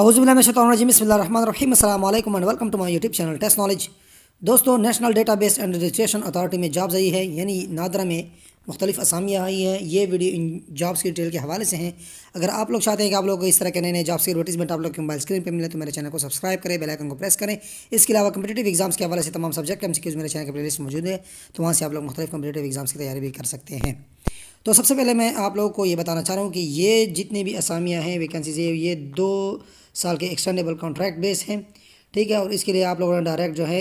अज़बिल्लाशतरजीमसमीम and welcome to my YouTube channel test knowledge दोस्तों national database and registration authority में jobs आई है यानी नादरा में मुख्तलिफ असामियाँ आई हैं ये वीडियो इन जॉब्स की डिटेल के हवाले से हैं अगर आप लोग चाहते हैं कि आप लोग इस तरह के नए नए जॉब्स की एडवर्टीजमेंट आप लोग के मोबाइल स्क्रीन पर मिले तो मेरे चैनल को सब्सक्राइब करें बेल आइकन को प्रेस करें इसके अलावा कम्पिटेटिव एग्जाम्स के हवाले से तमाम सब्जेक्ट एम मेरे चैनल के प्लेलिस्ट मौजूद है तो वहाँ से आप लोग मुख्तलिफ कम्पिटेटिव एग्जाम्स की तैयारी भी कर सकते हैं तो सबसे पहले मैं आप लोगों को ये बताना चाह रहा हूँ कि ये जितनी भी असामियाँ हैं वैकेंसीज ये ये दो साल के एक्सटेंडेबल कॉन्ट्रैक्ट बेस हैं ठीक है और इसके लिए आप लोगों ने डायरेक्ट जो है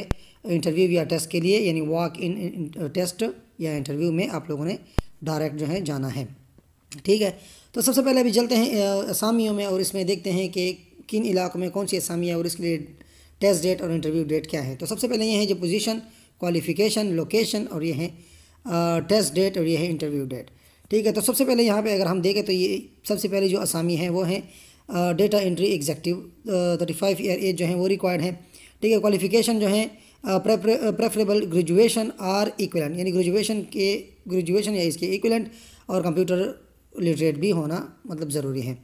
इंटरव्यू या टेस्ट के लिए यानी वॉक इन टेस्ट या इंटरव्यू में आप लोगों ने डायरेक्ट जो है जाना है ठीक है तो सबसे पहले अभी चलते हैं uh, असामियों में और इसमें देखते हैं कि किन इलाकों में कौन सी असामियाँ और इसके लिए टेस्ट डेट और इंटरव्यू डेट क्या है तो सबसे पहले ये है जो पोजीशन क्वालिफिकेशन लोकेशन और ये है टेस्ट uh, डेट और ये है इंटरव्यू डेट ठीक है तो सबसे पहले यहाँ पे अगर हम देखें तो ये सबसे पहले जो असामी है वो है data entry executive thirty five year age जो है वो रिक्वायर्ड है ठीक है क्वालिफिकेशन जो है प्रेफरेबल ग्रेजुएशन आर इक्वलेंट यानी ग्रेजुएशन के ग्रेजुएशन या इसके इक्वलेंट और कंप्यूटर लिटरेट भी होना मतलब ज़रूरी है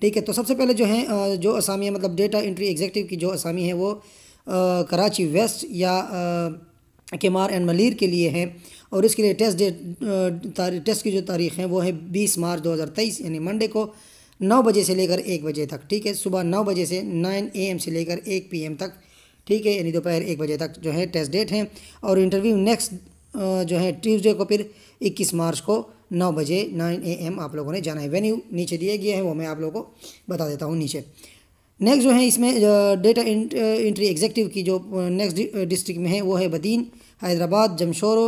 ठीक है तो सबसे पहले जो है जो असामी है मतलब डेटा एंट्री एग्जेक्टिव की जो असामी है वो आ, कराची वेस्ट या केमार एंड मलिर के लिए हैं और इसके लिए टेस्ट डेट टेस्ट की जो तारीख है वो है बीस मार्च दो हज़ार तेईस यानी मंडे को नौ बजे से लेकर एक बजे तक ठीक है सुबह नौ बजे से नाइन ए एम से लेकर एक पी एम तक ठीक है यानी दोपहर एक बजे तक जो है टेस्ट डेट है और इंटरव्यू नेक्स्ट जो है ट्यूसडे को फिर इक्कीस मार्च को नौ बजे नाइन ए एम आप लोगों ने जाना है वेन्यू नीचे दिए गए हैं वो मैं आप लोगों को बता देता हूँ नीचे नेक्स्ट जो है इसमें डेटा इंट्री एग्जेक्टिव की जो नेक्स्ट डिस्ट्रिक्ट में है वो है बदीन हैदराबाद जमशोरो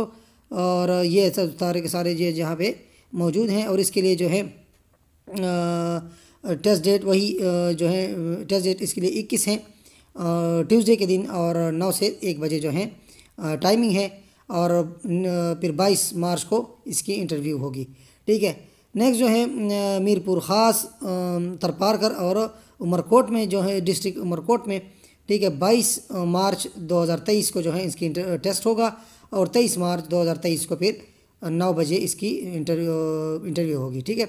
और ये सब सारे के सारे ये जहाँ पे मौजूद हैं और इसके लिए जो है टेस्ट डेट वही जो है टेस्ट डेट इसके लिए इक्कीस है ट्यूसडे के दिन और नौ से एक बजे जो है टाइमिंग है और फिर बाईस मार्च को इसकी इंटरव्यू होगी ठीक है नेक्स्ट जो है मीरपुर ख़ास तरपारकर और उमरकोट में जो है डिस्ट्रिक्ट उमरकोट में ठीक है 22 मार्च 2023 को जो है इसकी टेस्ट होगा और तेईस मार्च दो हज़ार तेईस को फिर नौ बजे इसकी इंटरव्यू इंटरव्यू होगी ठीक है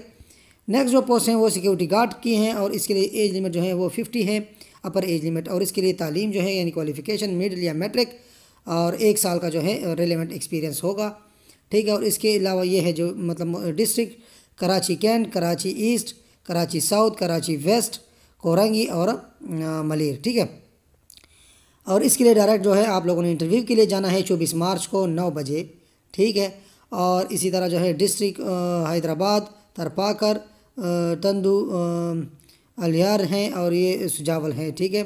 नेक्स्ट जो पोस्ट हैं वो सिक्योरिटी गार्ड की हैं और इसके लिए एज लिमिट जो है वो फिफ्टी है अपर एज लिमिट और इसके लिए तालीम जो है यानी क्वालिफिकेशन मिडिल या मेट्रिक और एक साल का जो है रेलिवेंट एक्सपीरियंस होगा ठीक है और इसके अलावा ये है जो मतलब district Karachi cantt Karachi east Karachi south Karachi west Korangi और मलिर ठीक है और इसके लिए डायरेक्ट जो है आप लोगों ने इंटरव्यू के लिए जाना है चौबीस मार्च को नौ बजे ठीक है और इसी तरह जो है डिस्ट्रिक्ट हैदराबाद तरपाकर तंदू अलियार हैं और ये सुजावल हैं ठीक है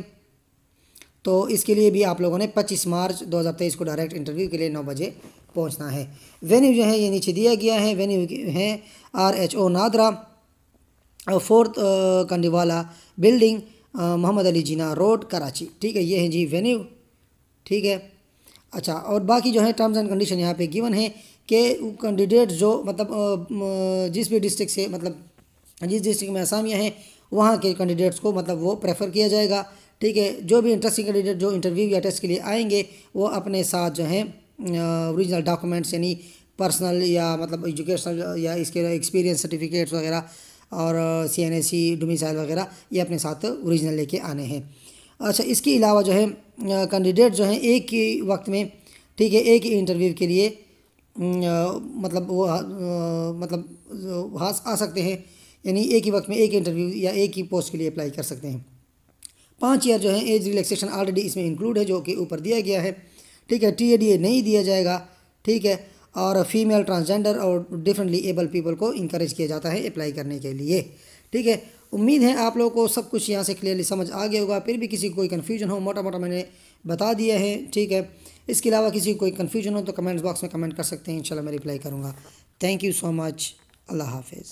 तो इसके लिए भी आप लोगों ने 25 मार्च 2023 को डायरेक्ट इंटरव्यू के लिए 9 बजे पहुंचना है वेन्यू जो है ये नीचे दिया गया है वेन्यू है R H O NADRA fourth Kandiwala building Mohammad Ali Jinnah road Karachi ठीक है ये है जी वेन्यू ठीक है अच्छा और बाकी जो है टर्म्स एंड कंडीशन यहाँ पे गिवन है कि कैंडिडेट जो मतलब जिस भी डिस्ट्रिक्ट से मतलब जिस डिस्ट्रिक्ट में आसामियाँ हैं वहाँ के कैंडिडेट्स को मतलब वो प्रेफर किया जाएगा ठीक है जो भी इंटरेस्टिंग कैंडिडेट जो इंटरव्यू या टेस्ट के लिए आएंगे वो अपने साथ जो है ओरिजिनल डॉक्यूमेंट्स यानी पर्सनल या मतलब एजुकेशनल या इसके एक्सपीरियंस सर्टिफिकेट्स वगैरह और C N A C domicile वगैरह ये अपने साथ ओरिजिनल लेके आने हैं अच्छा इसके अलावा जो है कैंडिडेट जो है एक ही वक्त में ठीक है एक ही इंटरव्यू के लिए मतलब वो मतलब वहाँ आ सकते हैं यानी एक ही वक्त में एक इंटरव्यू या एक ही पोस्ट के लिए अप्लाई कर सकते हैं पाँच ईयर जो है एज रिलैक्सेशन ऑलरेडी इसमें इंक्लूड है जो कि ऊपर दिया गया है ठीक है टी ए डी ए नहीं दिया जाएगा ठीक है और फीमेल ट्रांसजेंडर और डिफरेंटली एबल पीपल को इंकरेज किया जाता है अप्लाई करने के लिए ठीक है उम्मीद है आप लोगों को सब कुछ यहाँ से क्लियरली समझ आ गया होगा फिर भी किसी को कोई कन्फ्यूजन हो मोटा मोटा मैंने बता दिया है ठीक है इसके अलावा किसी को कोई कन्फ्यूजन हो तो कमेंट्स बॉक्स में कमेंट कर सकते हैं इंशाल्लाह मैं रिप्लाई करूँगा थैंक यू सो मच अल्लाह हाफिज़